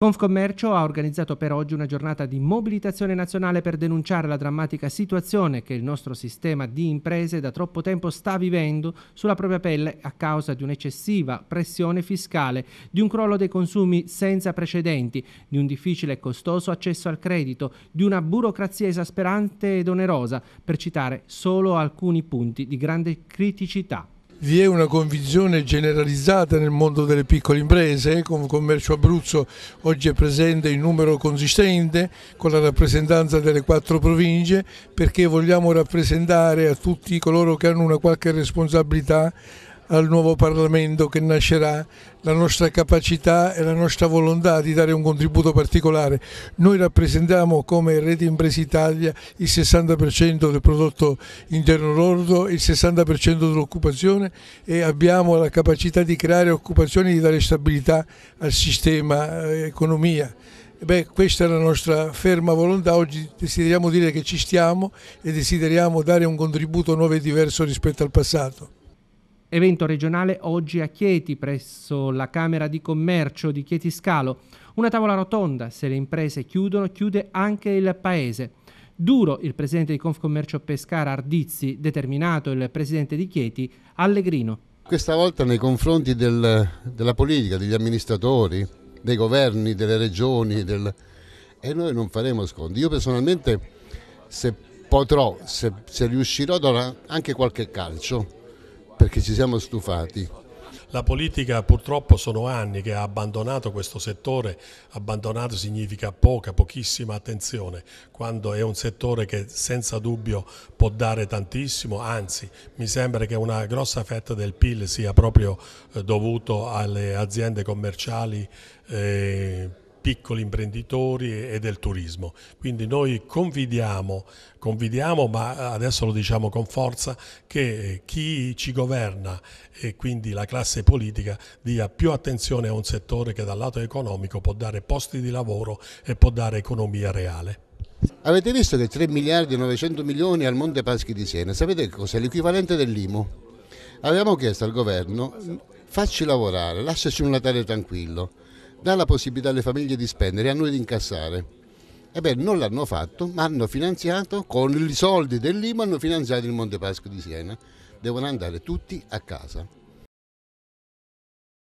Confcommercio ha organizzato per oggi una giornata di mobilitazione nazionale per denunciare la drammatica situazione che il nostro sistema di imprese da troppo tempo sta vivendo sulla propria pelle a causa di un'eccessiva pressione fiscale, di un crollo dei consumi senza precedenti, di un difficile e costoso accesso al credito, di una burocrazia esasperante ed onerosa, per citare solo alcuni punti di grande criticità vi è una convinzione generalizzata nel mondo delle piccole imprese, con Commercio Abruzzo oggi è presente in numero consistente con la rappresentanza delle quattro province perché vogliamo rappresentare a tutti coloro che hanno una qualche responsabilità al nuovo Parlamento che nascerà, la nostra capacità e la nostra volontà di dare un contributo particolare. Noi rappresentiamo come Rete Impresa Italia il 60% del prodotto interno lordo, il 60% dell'occupazione e abbiamo la capacità di creare occupazioni e di dare stabilità al sistema eh, economia. Beh, questa è la nostra ferma volontà, oggi desideriamo dire che ci stiamo e desideriamo dare un contributo nuovo e diverso rispetto al passato. Evento regionale oggi a Chieti presso la Camera di Commercio di Chieti Scalo. Una tavola rotonda, se le imprese chiudono chiude anche il paese. Duro il presidente di Confcommercio Pescara Ardizzi, determinato il presidente di Chieti Allegrino. Questa volta nei confronti del, della politica, degli amministratori, dei governi, delle regioni, del... e noi non faremo sconti. Io personalmente se potrò, se, se riuscirò, darò anche qualche calcio perché ci siamo stufati. La politica purtroppo sono anni che ha abbandonato questo settore, abbandonato significa poca, pochissima attenzione, quando è un settore che senza dubbio può dare tantissimo, anzi mi sembra che una grossa fetta del PIL sia proprio eh, dovuto alle aziende commerciali eh, piccoli imprenditori e del turismo. Quindi noi convidiamo, convidiamo, ma eh, adesso lo diciamo con forza, che eh, chi ci governa e quindi la classe politica dia più attenzione a un settore che dal lato economico può dare posti di lavoro e può dare economia reale. Avete visto che 3 miliardi e 900 milioni al Monte Paschi di Siena, sapete cos'è l'equivalente dell'IMU? Abbiamo chiesto al governo facci lavorare, lasciaci un Natale tranquillo dà la possibilità alle famiglie di spendere e a noi di incassare. Ebbene, non l'hanno fatto, ma hanno finanziato, con i soldi dell'IMU hanno finanziato il Monte Pasco di Siena. Devono andare tutti a casa.